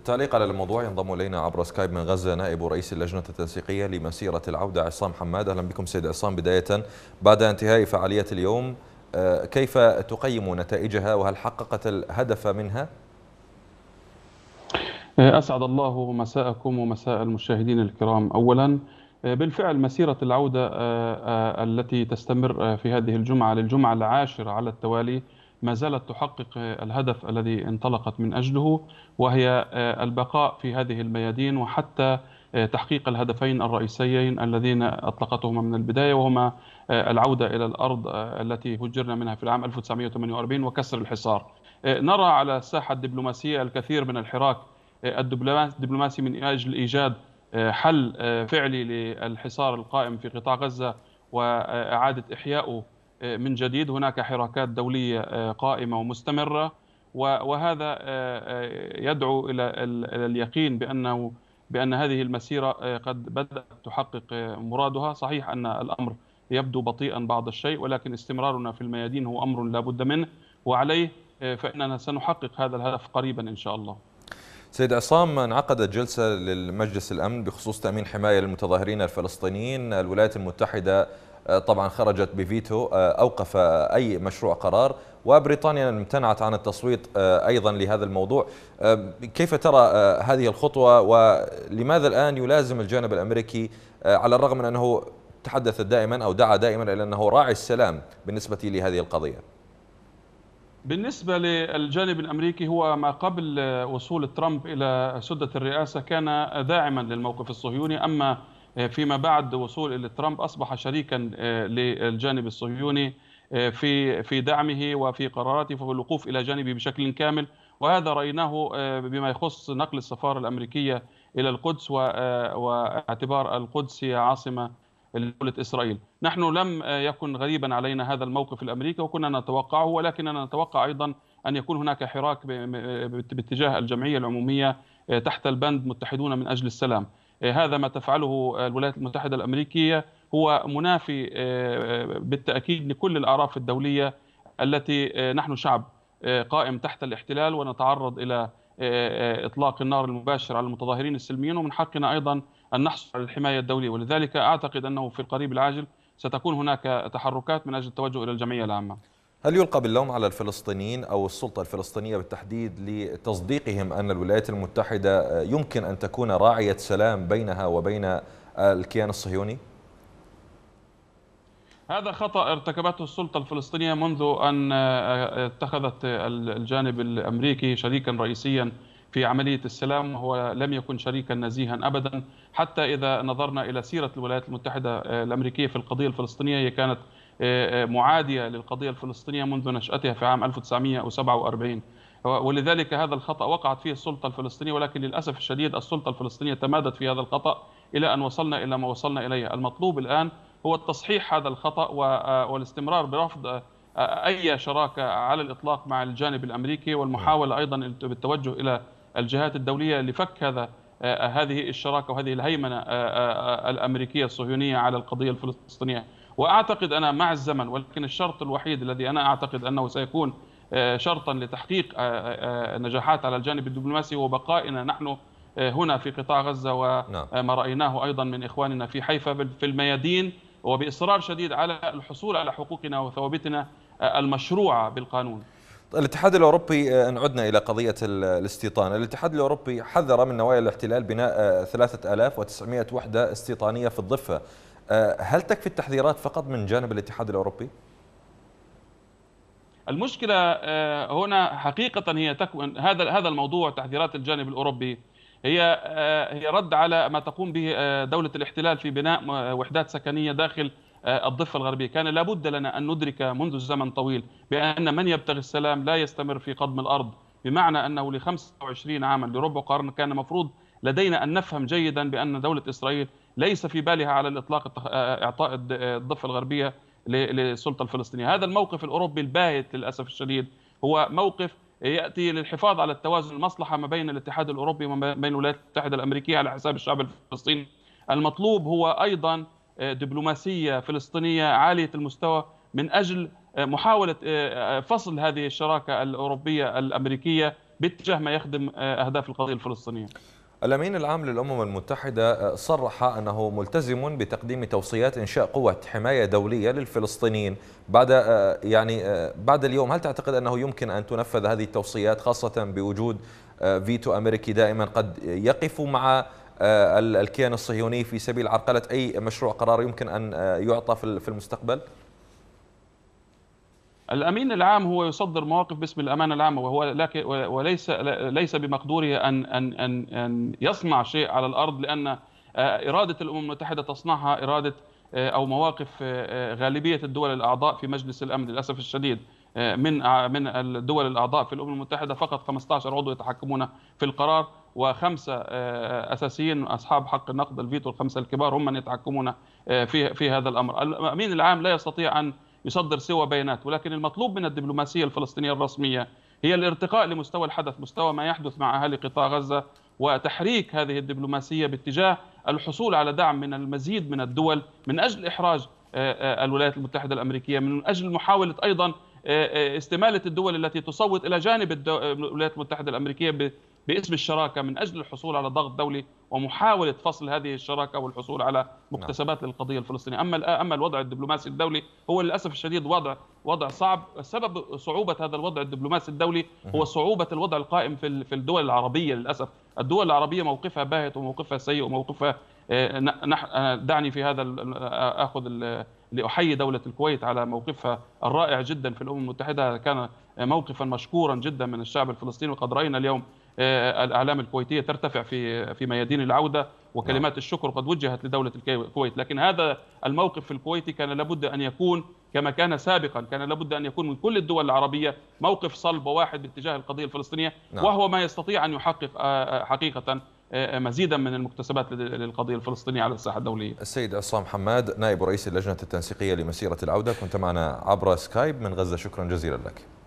التعليق على الموضوع ينضم الينا عبر سكايب من غزه نائب رئيس اللجنه التنسيقيه لمسيره العوده عصام حماد اهلا بكم سيد عصام بدايه بعد انتهاء فعاليه اليوم آه، كيف تقيم نتائجها وهل حققت الهدف منها؟ آه، اسعد الله مساءكم ومساء المشاهدين الكرام اولا آه، بالفعل مسيره العوده التي تستمر في هذه الجمعه للجمعه العاشره على التوالي ما زالت تحقق الهدف الذي انطلقت من اجله وهي آه، البقاء في هذه الميادين وحتى آه، تحقيق الهدفين الرئيسيين اللذين اطلقتهما من البدايه وهما آه، العوده الى الارض التي هجرنا منها في العام 1948 وكسر الحصار. نرى على الساحه الدبلوماسيه الكثير من الحراك الدبلوماسي من اجل ايجاد حل فعلي للحصار القائم في قطاع غزه واعاده احيائه آه، من جديد هناك حراكات دولية آه، قائمة ومستمرة وهذا آه، يدعو إلى اليقين بأنه بأن هذه المسيرة قد بدأت تحقق مرادها صحيح أن الأمر يبدو بطيئا بعض الشيء ولكن استمرارنا في الميادين هو أمر لا بد منه وعليه فإننا سنحقق هذا الهدف قريبا إن شاء الله سيد عصام انعقدت جلسة للمجلس الأمن بخصوص تأمين حماية للمتظاهرين الفلسطينيين الولايات المتحدة طبعا خرجت بفيتو آه، أوقف أي مشروع قرار وبريطانيا امتنعت عن التصويت آه، أيضا لهذا الموضوع آه، كيف ترى هذه الخطوة ولماذا الآن يلازم الجانب الأمريكي على الرغم من أنه تحدث دائما أو دعا دائما إلى أنه راعي السلام بالنسبة لهذه القضية بالنسبة للجانب الأمريكي هو ما قبل وصول ترامب إلى سدة الرئاسة كان داعما للموقف الصهيوني أما آه، فيما بعد وصول ترامب اصبح شريكا آه، للجانب الصهيوني آه، في في دعمه وفي قراراته وفي الوقوف الى جانبه بشكل كامل وهذا رايناه بما يخص نقل السفاره الامريكيه الى القدس واعتبار القدس هي عاصمه لدوله اسرائيل. نحن لم يكن غريبا علينا هذا الموقف الامريكي وكنا نتوقعه ولكننا نتوقع ايضا ان يكون هناك حراك باتجاه الجمعيه العموميه تحت البند متحدون من اجل السلام. آه، هذا ما تفعله الولايات المتحدة الأمريكية هو منافي آه، آه، بالتأكيد لكل الأعراف الدولية التي نحن شعب قائم تحت الاحتلال ونتعرض إلى إطلاق النار المباشر على المتظاهرين السلميين ومن حقنا أيضا أن نحصل على الحماية الدولية ولذلك أعتقد أنه في القريب العاجل ستكون هناك تحركات من أجل التوجه إلى الجمعية العامة هل يلقى باللوم على الفلسطينيين أو السلطة الفلسطينية بالتحديد لتصديقهم أن الولايات المتحدة يمكن أن تكون راعية سلام بينها وبين الكيان الصهيوني؟ هذا خطأ ارتكبته السلطة الفلسطينية منذ أن اتخذت الجانب الأمريكي شريكا رئيسيا في عملية السلام وهو لم يكن شريكا نزيها أبدا حتى إذا نظرنا إلى سيرة الولايات المتحدة الأمريكية في القضية الفلسطينية هي كانت آه، آه، معادية للقضية الفلسطينية منذ نشأتها في عام 1947 ولذلك هذا الخطأ وقعت فيه السلطة الفلسطينية ولكن للأسف الشديد السلطة الفلسطينية تمادت في هذا الخطأ إلى أن وصلنا إلى ما وصلنا إليه المطلوب الآن هو التصحيح هذا الخطأ آه، والاستمرار برفض أي شراكة على الإطلاق مع الجانب الأمريكي والمحاولة أيضا بالتوجه إلى الجهات الدولية لفك هذا هذه الشراكة وهذه الهيمنة الأمريكية الصهيونية على القضية الفلسطينية واعتقد انا مع الزمن ولكن الشرط الوحيد الذي انا اعتقد انه سيكون آه، شرطا لتحقيق آه، آه، نجاحات على الجانب الدبلوماسي هو بقائنا نحن هنا في قطاع غزه وما نعم. رايناه ايضا من اخواننا في حيفا في الميادين وباصرار شديد على الحصول على حقوقنا وثوابتنا المشروعه بالقانون. الاتحاد الاوروبي ان عدنا الى قضيه الاستيطان، الاتحاد الاوروبي حذر من نوايا الاحتلال بناء 3900 وحده استيطانيه في الضفه آه، هل تكفي التحذيرات فقط من جانب الاتحاد الاوروبي؟ المشكله آه، هنا حقيقه هي تكمن هذا هذا الموضوع تحذيرات الجانب الاوروبي هي آه، هي رد على ما تقوم به دوله الاحتلال في بناء وحدات سكنيه داخل الضفه الغربيه، كان لابد لنا ان ندرك منذ زمن طويل بان من يبتغي السلام لا يستمر في قضم الارض، بمعنى انه ل 25 عاما لربع قرن كان مفروض لدينا أن نفهم جيدا بأن دولة إسرائيل ليس في بالها على الإطلاق آه، إعطاء آه، الضفة الغربية للسلطة الفلسطينية هذا الموقف الأوروبي الباهت للأسف الشديد هو موقف يأتي للحفاظ على التوازن المصلحة ما بين الاتحاد الأوروبي وما بين الولايات المتحدة الأمريكية على حساب الشعب الفلسطيني المطلوب هو أيضا آه، دبلوماسية فلسطينية عالية المستوى من أجل محاولة فصل هذه الشراكة الأوروبية الأمريكية باتجاه ما يخدم أهداف القضية الفلسطينية الأمين العام للأمم المتحدة آه، صرح أنه ملتزم بتقديم توصيات إنشاء قوة حماية دولية للفلسطينيين بعد آه، يعني آه، بعد اليوم هل تعتقد أنه يمكن أن تنفذ هذه التوصيات خاصة بوجود فيتو أمريكي دائما قد يقف مع الكيان الصهيوني في سبيل عرقلة أي مشروع قرار يمكن أن يعطى في المستقبل؟ الامين العام هو يصدر مواقف باسم الامانه العامه وهو لكن وليس ليس بمقدوره ان ان ان ان يصنع شيء على الارض لان آه، اراده الامم المتحده تصنعها اراده آه، او مواقف آه، غالبيه الدول الاعضاء في مجلس الامن للاسف الشديد من من الدول الاعضاء في الامم المتحده فقط 15 عضو يتحكمون في القرار وخمسه اساسيين اصحاب حق النقد الفيتو الخمسه الكبار هم من يتحكمون في في هذا الامر الامين العام لا يستطيع ان يصدر سوى بيانات ولكن المطلوب من الدبلوماسيه الفلسطينيه الرسميه هي الارتقاء لمستوى الحدث مستوى ما يحدث مع اهالي قطاع غزه وتحريك هذه الدبلوماسيه باتجاه الحصول على دعم من المزيد من الدول من اجل احراج آه، آه، الولايات المتحده الامريكيه من اجل محاوله ايضا آه، استماله الدول التي تصوت الى جانب الولايات المتحده الامريكيه باسم الشراكه من اجل الحصول على ضغط دولي ومحاوله فصل هذه الشراكه والحصول على مكتسبات للقضيه الفلسطينيه، اما اما الوضع الدبلوماسي الدولي هو للاسف الشديد وضع وضع صعب، سبب صعوبه هذا الوضع الدبلوماسي الدولي هو صعوبه الوضع القائم في في الدول العربيه للاسف، الدول العربيه موقفها باهت وموقفها سيء وموقفها آه، آه، دعني في هذا آه، اخذ لاحيي دوله الكويت على موقفها الرائع جدا في الامم المتحده كان موقفا مشكورا جدا من الشعب الفلسطيني وقد راينا اليوم آه، الاعلام الكويتيه ترتفع في في ميادين العوده وكلمات نعم. الشكر قد وجهت لدوله الكويت لكن هذا الموقف الكويتي كان لابد ان يكون كما كان سابقا كان لابد ان يكون من كل الدول العربيه موقف صلب وواحد باتجاه القضيه الفلسطينيه نعم. وهو ما يستطيع ان يحقق آه، آه، حقيقه مزيدا من المكتسبات للقضيه الفلسطينيه على الساحه الدوليه. السيد عصام حماد نائب رئيس اللجنه التنسيقيه لمسيره العوده كنت معنا عبر سكايب من غزه شكرا جزيلا لك.